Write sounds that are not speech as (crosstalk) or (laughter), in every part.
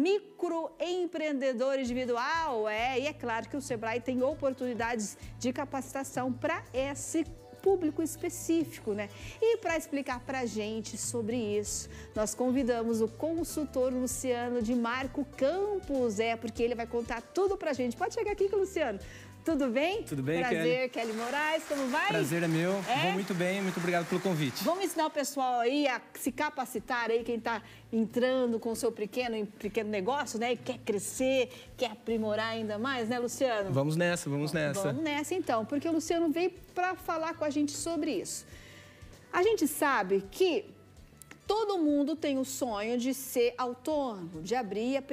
microempreendedor individual. É, e é claro que o Sebrae tem oportunidades de capacitação para esse público específico, né? E para explicar para a gente sobre isso, nós convidamos o consultor Luciano de Marco Campos, é, porque ele vai contar tudo para a gente. Pode chegar aqui, Luciano tudo bem? Tudo bem, Prazer, Kelly. Kelly Moraes, como vai? Prazer é meu. É? Vou muito bem, muito obrigado pelo convite. Vamos ensinar o pessoal aí a se capacitar aí, quem está entrando com o seu pequeno, pequeno negócio, né? E quer crescer, quer aprimorar ainda mais, né, Luciano? Vamos nessa, vamos nessa. Vamos nessa então, porque o Luciano veio para falar com a gente sobre isso. A gente sabe que todo mundo tem o sonho de ser autônomo, de abrir a,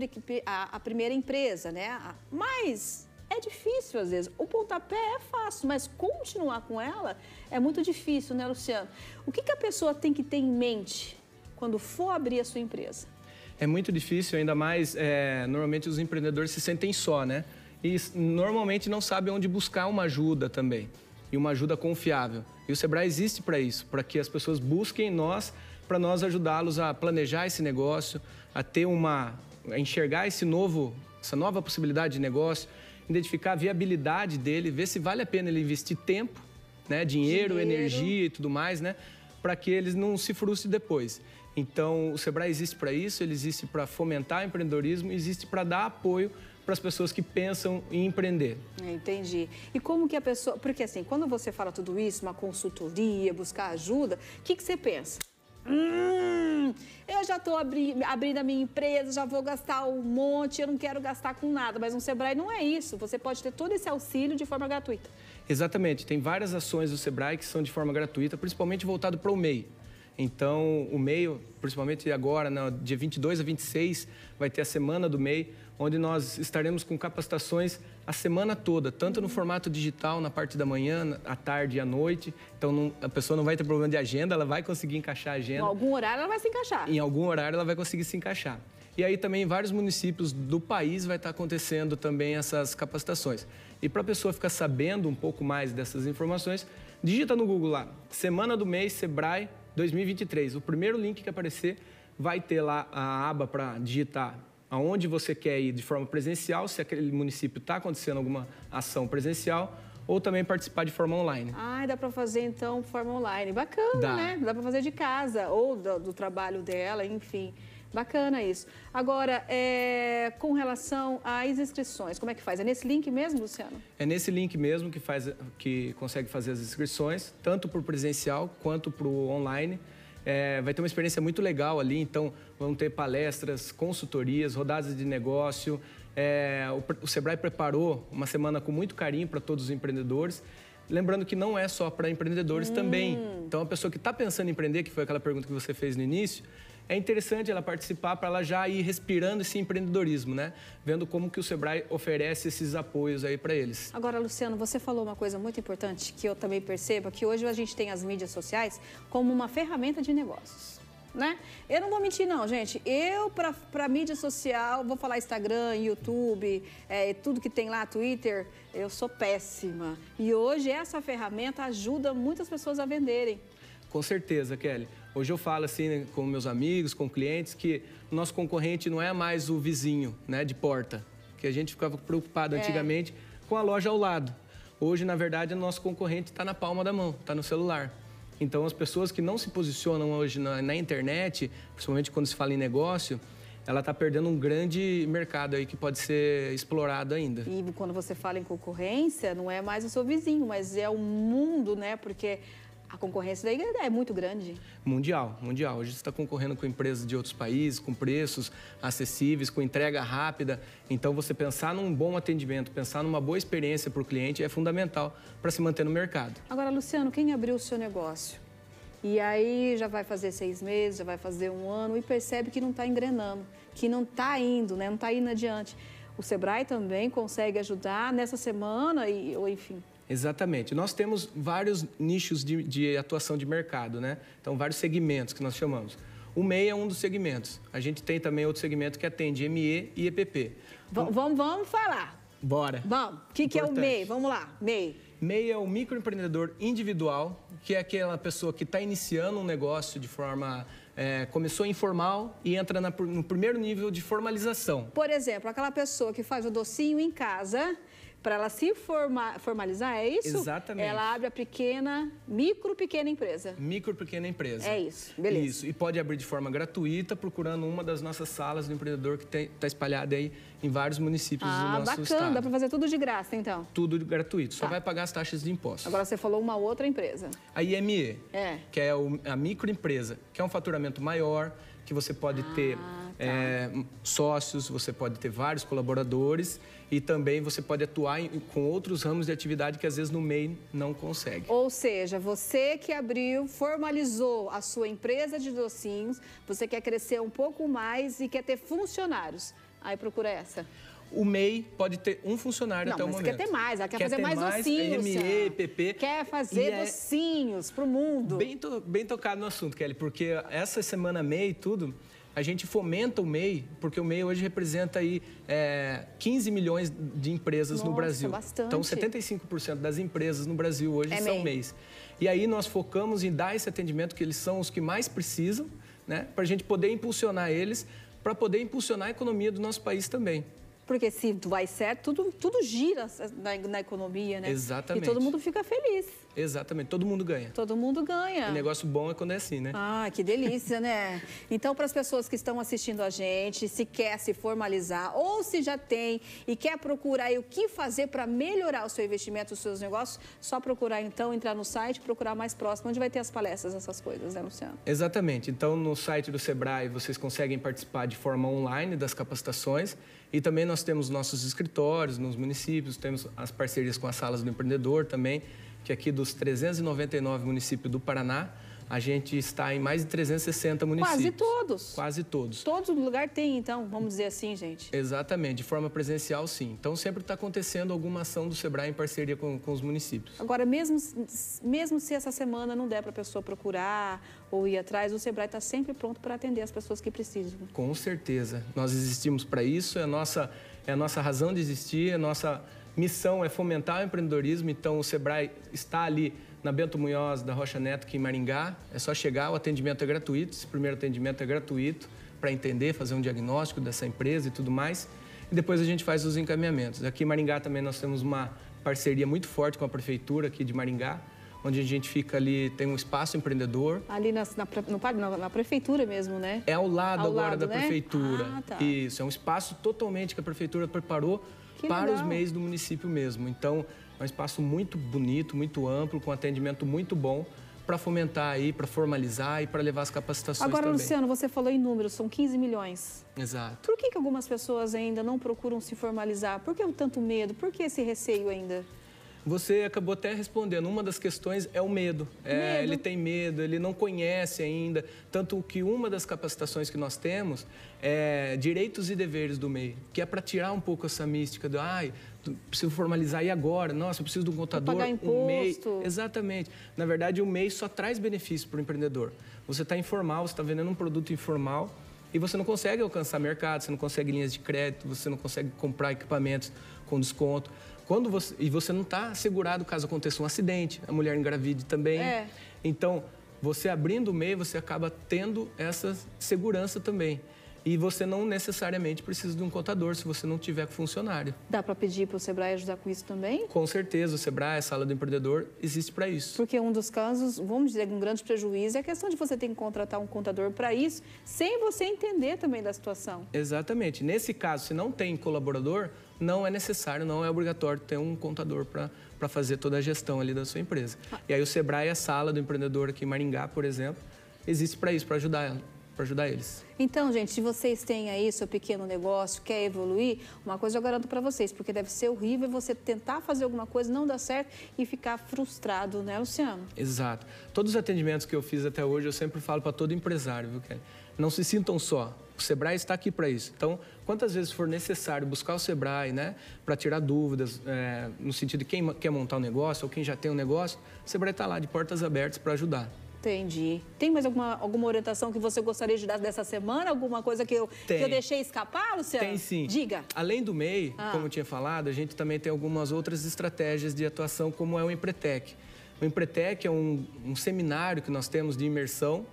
a, a primeira empresa, né? Mas é difícil às vezes. O pontapé é fácil, mas continuar com ela é muito difícil, né, Luciano? O que, que a pessoa tem que ter em mente quando for abrir a sua empresa? É muito difícil, ainda mais é, normalmente os empreendedores se sentem só, né? E normalmente não sabem onde buscar uma ajuda também e uma ajuda confiável. E o Sebrae existe para isso, para que as pessoas busquem nós, para nós ajudá-los a planejar esse negócio, a ter uma, a enxergar esse novo, essa nova possibilidade de negócio, identificar a viabilidade dele, ver se vale a pena ele investir tempo, né, dinheiro, dinheiro. energia e tudo mais, né, para que eles não se frustre depois. Então, o Sebrae existe para isso, ele existe para fomentar empreendedorismo, existe para dar apoio para as pessoas que pensam em empreender. É, entendi. E como que a pessoa... Porque assim, quando você fala tudo isso, uma consultoria, buscar ajuda, o que, que você pensa? Hum, eu já estou abri abrindo a minha empresa, já vou gastar um monte, eu não quero gastar com nada. Mas um Sebrae não é isso. Você pode ter todo esse auxílio de forma gratuita. Exatamente. Tem várias ações do Sebrae que são de forma gratuita, principalmente voltado para o MEI. Então, o MEI, principalmente agora, no dia 22 a 26, vai ter a Semana do MEI, onde nós estaremos com capacitações a semana toda, tanto no formato digital, na parte da manhã, à tarde e à noite. Então, não, a pessoa não vai ter problema de agenda, ela vai conseguir encaixar a agenda. Em algum horário ela vai se encaixar. Em algum horário ela vai conseguir se encaixar. E aí também em vários municípios do país vai estar acontecendo também essas capacitações. E para a pessoa ficar sabendo um pouco mais dessas informações, digita no Google lá, Semana do Mês, Sebrae 2023. O primeiro link que aparecer vai ter lá a aba para digitar aonde você quer ir de forma presencial, se aquele município está acontecendo alguma ação presencial ou também participar de forma online. Ah, dá para fazer então forma online. Bacana, dá. né? Dá para fazer de casa ou do, do trabalho dela, enfim. Bacana isso. Agora, é, com relação às inscrições, como é que faz? É nesse link mesmo, Luciano? É nesse link mesmo que, faz, que consegue fazer as inscrições, tanto para o presencial quanto para o online. É, vai ter uma experiência muito legal ali, então vão ter palestras, consultorias, rodadas de negócio. É, o, o Sebrae preparou uma semana com muito carinho para todos os empreendedores. Lembrando que não é só para empreendedores hum. também. Então, a pessoa que está pensando em empreender, que foi aquela pergunta que você fez no início, é interessante ela participar para ela já ir respirando esse empreendedorismo, né? Vendo como que o Sebrae oferece esses apoios aí para eles. Agora, Luciano, você falou uma coisa muito importante que eu também percebo, que hoje a gente tem as mídias sociais como uma ferramenta de negócios. Né? Eu não vou mentir, não, gente. Eu, para mídia social, vou falar Instagram, YouTube, é, tudo que tem lá, Twitter, eu sou péssima. E hoje essa ferramenta ajuda muitas pessoas a venderem. Com certeza, Kelly. Hoje eu falo assim né, com meus amigos, com clientes, que o nosso concorrente não é mais o vizinho né, de porta, que a gente ficava preocupado é. antigamente com a loja ao lado. Hoje, na verdade, o nosso concorrente está na palma da mão, está no celular. Então, as pessoas que não se posicionam hoje na, na internet, principalmente quando se fala em negócio, ela está perdendo um grande mercado aí que pode ser explorado ainda. E quando você fala em concorrência, não é mais o seu vizinho, mas é o mundo, né? Porque a concorrência daí é muito grande. Mundial, mundial. Hoje você está concorrendo com empresas de outros países, com preços acessíveis, com entrega rápida. Então, você pensar num bom atendimento, pensar numa boa experiência para o cliente é fundamental para se manter no mercado. Agora, Luciano, quem abriu o seu negócio? E aí já vai fazer seis meses, já vai fazer um ano e percebe que não está engrenando, que não está indo, né? não está indo adiante. O Sebrae também consegue ajudar nessa semana e, ou enfim, Exatamente. Nós temos vários nichos de, de atuação de mercado, né? Então, vários segmentos que nós chamamos. O MEI é um dos segmentos. A gente tem também outro segmento que atende ME e EPP. V então vamos, vamos falar. Bora. Vamos. O que, que é o MEI? Vamos lá, MEI. MEI é o microempreendedor individual, que é aquela pessoa que está iniciando um negócio de forma. É, começou informal e entra na, no primeiro nível de formalização. Por exemplo, aquela pessoa que faz o docinho em casa para ela se forma, formalizar, é isso? Exatamente. Ela abre a pequena, micro pequena empresa. Micro pequena empresa. É isso, beleza. Isso, e pode abrir de forma gratuita procurando uma das nossas salas do empreendedor que está espalhada aí em vários municípios ah, do nosso bacana, estado. bacana, dá para fazer tudo de graça então. Tudo gratuito, só tá. vai pagar as taxas de impostos. Agora você falou uma outra empresa. A IME, é. que é a microempresa, que é um faturamento maior, que você pode ah. ter é, sócios, você pode ter vários colaboradores e também você pode atuar em, com outros ramos de atividade que às vezes no MEI não consegue. Ou seja, você que abriu, formalizou a sua empresa de docinhos, você quer crescer um pouco mais e quer ter funcionários. Aí procura essa. O MEI pode ter um funcionário não, até o momento. quer ter mais, ela quer, quer fazer mais, mais docinhos. ME, PP. Quer fazer é docinhos é... para o mundo. Bem, to... bem tocado no assunto, Kelly, porque essa semana MEI e tudo, a gente fomenta o MEI, porque o MEI hoje representa aí é, 15 milhões de empresas Nossa, no Brasil. Bastante. Então, 75% das empresas no Brasil hoje é são MEI. MEIs. E aí nós focamos em dar esse atendimento, que eles são os que mais precisam, né? Para a gente poder impulsionar eles, para poder impulsionar a economia do nosso país também. Porque se vai certo, tudo, tudo gira na, na, economia, né? Exatamente. E todo mundo fica feliz. Exatamente, todo mundo ganha. Todo mundo ganha. E negócio bom é quando é assim, né? Ah, que delícia, né? (laughs) Então, para as pessoas que estão assistindo a gente, se quer se formalizar ou se já tem e quer procurar o que fazer para melhorar o seu investimento, os seus negócios, só procurar então, entrar no site, procurar mais próximo, onde vai ter as palestras, essas coisas, né, Luciano? Exatamente. Então, no site do Sebrae, vocês conseguem participar de forma online das capacitações e também nós nós temos nossos escritórios nos municípios, temos as parcerias com as salas do empreendedor também, que é aqui dos 399 municípios do Paraná, a gente está em mais de 360 municípios. Quase todos. Quase todos. Todos os lugares tem, então, vamos dizer assim, gente. Exatamente, de forma presencial, sim. Então, sempre está acontecendo alguma ação do SEBRAE em parceria com, com os municípios. Agora, mesmo, mesmo se essa semana não der para a pessoa procurar ou ir atrás, o SEBRAE está sempre pronto para atender as pessoas que precisam. Com certeza. Nós existimos para isso, é a nossa, é nossa razão de existir, é a nossa missão é fomentar o empreendedorismo, então o SEBRAE está ali na Bento Munhoz, da Rocha Neto, aqui em Maringá. É só chegar, o atendimento é gratuito, esse primeiro atendimento é gratuito para entender, fazer um diagnóstico dessa empresa e tudo mais. E depois a gente faz os encaminhamentos. Aqui em Maringá também nós temos uma parceria muito forte com a prefeitura aqui de Maringá, onde a gente fica ali, tem um espaço empreendedor. Ali na, na, na, na prefeitura mesmo, né? É ao lado ao agora lado, da né? prefeitura. Ah, tá. Isso, é um espaço totalmente que a prefeitura preparou que para legal. os meios do município mesmo. Então, é um espaço muito bonito, muito amplo, com atendimento muito bom para fomentar aí, para formalizar e para levar as capacitações Agora, também. Luciano, você falou em números, são 15 milhões. Exato. Por que, que algumas pessoas ainda não procuram se formalizar? Por que o tanto medo? Por que esse receio ainda? Você acabou até respondendo. Uma das questões é o medo. É, medo. Ele tem medo, ele não conhece ainda. Tanto que uma das capacitações que nós temos é direitos e deveres do meio, que é para tirar um pouco essa mística do ai, preciso formalizar e agora, nossa, eu preciso do contador, Vou pagar imposto. um MEI. Exatamente. Na verdade, o MEI só traz benefício para o empreendedor. Você está informal, você está vendendo um produto informal e você não consegue alcançar mercado, você não consegue linhas de crédito, você não consegue comprar equipamentos com desconto. Quando você, e você não está segurado caso aconteça um acidente, a mulher engravide também. É. Então, você abrindo o MEI, você acaba tendo essa segurança também. E você não necessariamente precisa de um contador se você não tiver funcionário. Dá para pedir para o Sebrae ajudar com isso também? Com certeza, o Sebrae, a sala do empreendedor, existe para isso. Porque um dos casos, vamos dizer, um grande prejuízo é a questão de você ter que contratar um contador para isso, sem você entender também da situação. Exatamente. Nesse caso, se não tem colaborador, não é necessário, não é obrigatório ter um contador para fazer toda a gestão ali da sua empresa. Ah. E aí o Sebrae, a sala do empreendedor aqui em Maringá, por exemplo, existe para isso, para ajudar ela para ajudar eles. Então, gente, se vocês têm aí seu pequeno negócio, quer evoluir, uma coisa eu garanto para vocês, porque deve ser horrível você tentar fazer alguma coisa, não dar certo e ficar frustrado, né, Luciano? Exato. Todos os atendimentos que eu fiz até hoje, eu sempre falo para todo empresário, viu, Kelly? Não se sintam só. O Sebrae está aqui para isso. Então, quantas vezes for necessário buscar o Sebrae, né, para tirar dúvidas, é, no sentido de quem quer montar um negócio ou quem já tem um negócio, o Sebrae está lá de portas abertas para ajudar. Entendi. Tem mais alguma, alguma orientação que você gostaria de dar dessa semana? Alguma coisa que eu, que eu deixei escapar, Luciano? Tem sim. Diga. Além do MEI, ah. como eu tinha falado, a gente também tem algumas outras estratégias de atuação, como é o Empretec. O Empretec é um, um seminário que nós temos de imersão,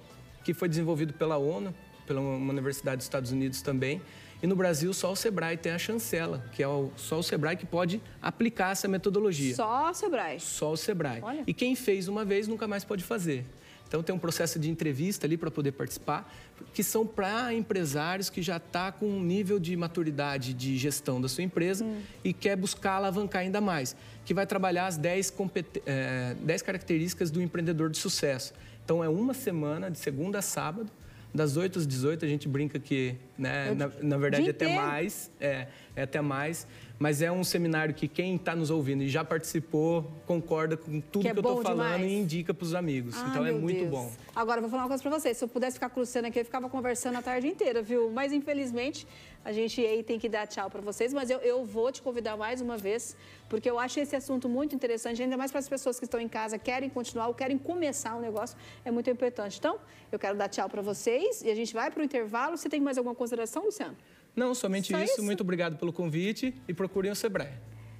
que foi desenvolvido pela ONU, pela uma universidade dos Estados Unidos também. E no Brasil, só o Sebrae tem a chancela, que é o, só o Sebrae que pode aplicar essa metodologia. Só o Sebrae? Só o Sebrae. Olha. E quem fez uma vez nunca mais pode fazer. Então tem um processo de entrevista ali para poder participar, que são para empresários que já está com um nível de maturidade de gestão da sua empresa hum. e quer buscar alavancar ainda mais, que vai trabalhar as 10, compet... é, eh, 10 características do empreendedor de sucesso. Então é uma semana, de segunda a sábado, das 8 às 18 a gente brinca que, né, na, na, verdade é até mais, é, é até mais, mas é um seminário que quem está nos ouvindo e já participou concorda com tudo que, é que eu estou falando demais. e indica para os amigos. Ah, então é muito Deus. bom. Agora, vou falar uma coisa para vocês. Se eu pudesse ficar cruzando aqui, eu ficava conversando a tarde inteira, viu? Mas infelizmente a gente aí tem que dar tchau para vocês, mas eu, eu vou te convidar mais uma vez, porque eu acho esse assunto muito interessante, ainda mais para as pessoas que estão em casa, querem continuar ou querem começar um negócio, é muito importante. Então, eu quero dar tchau para vocês e a gente vai para o intervalo. Você tem mais alguma consideração, Luciano? Não, somente isso, isso. Muito obrigado pelo convite e procurem o Sebrae.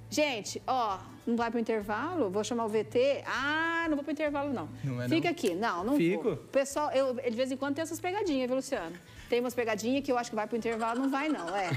Gente, ó, não vai pro intervalo? Vou chamar o VT. Ah, não vou pro intervalo, não. Não é Fica não. aqui. Não, não Fico. Vou. Pessoal, eu, de vez em quando tem essas pegadinhas, viu, Luciano? Tem umas pegadinhas que eu acho que vai pro intervalo, não vai não, é.